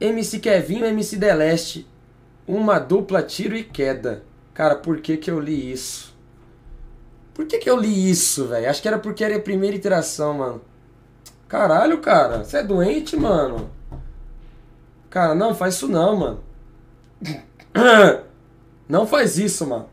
MC Kevinho MC Deleste. Uma dupla tiro e queda. Cara, por que, que eu li isso? Por que, que eu li isso, velho? Acho que era porque era a primeira interação, mano. Caralho, cara. Você é doente, mano? Cara, não, faz isso não, mano. Não faz isso, mano.